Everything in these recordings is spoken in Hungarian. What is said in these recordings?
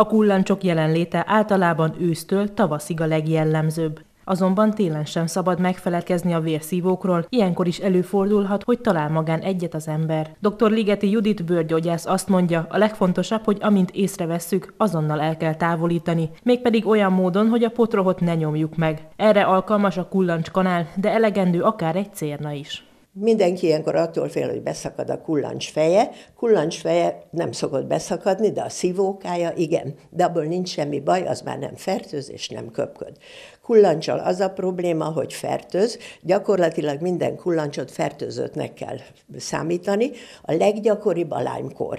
A kullancsok jelenléte általában ősztől tavaszig a legjellemzőbb. Azonban télen sem szabad megfeledkezni a vérszívókról, ilyenkor is előfordulhat, hogy talál magán egyet az ember. Dr. Ligeti Judit bőrgyógyász azt mondja, a legfontosabb, hogy amint észrevesszük, azonnal el kell távolítani, mégpedig olyan módon, hogy a potrohot ne nyomjuk meg. Erre alkalmas a kullancskanál, de elegendő akár egy cérna is. Mindenki ilyenkor attól fél, hogy beszakad a kullancs feje. Kullancs feje nem szokott beszakadni, de a szívókája igen. De abból nincs semmi baj, az már nem fertőz és nem köpköd. Kullancsal az a probléma, hogy fertőz. Gyakorlatilag minden kullancsot fertőzöttnek kell számítani. A leggyakoribb a lánykor.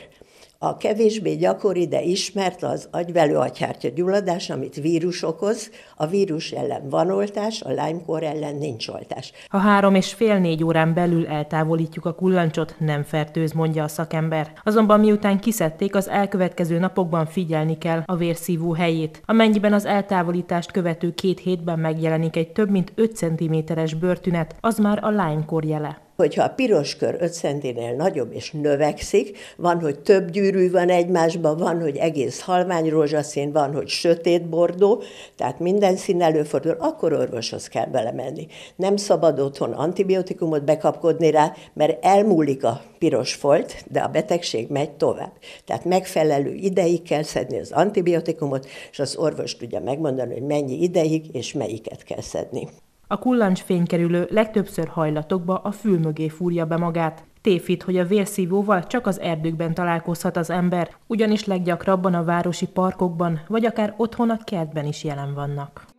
A kevésbé gyakori, de ismert az agyvelő agyhártya gyulladás, amit vírus okoz. A vírus ellen van oltás, a lánykor ellen nincs oltás. Ha három és fél-négy órán belül eltávolítjuk a kullancsot, nem fertőz, mondja a szakember. Azonban miután kiszedték, az elkövetkező napokban figyelni kell a vérszívó helyét. Amennyiben az eltávolítást követő két hétben megjelenik egy több mint 5 cm-es bőrtünet, az már a lánykor jele hogyha a piros kör 5 centinél nagyobb és növekszik, van, hogy több gyűrű van egymásban, van, hogy egész halvány rózsaszín, van, hogy sötét bordó, tehát minden szín előfordul, akkor orvoshoz kell belemenni. Nem szabad otthon antibiotikumot bekapkodni rá, mert elmúlik a piros folt, de a betegség megy tovább. Tehát megfelelő ideig kell szedni az antibiotikumot, és az orvos tudja megmondani, hogy mennyi ideig és melyiket kell szedni. A kullancs fénykerülő legtöbbször hajlatokba a fül mögé fúrja be magát. Tévhit, hogy a vérszívóval csak az erdőkben találkozhat az ember, ugyanis leggyakrabban a városi parkokban, vagy akár otthon a kertben is jelen vannak.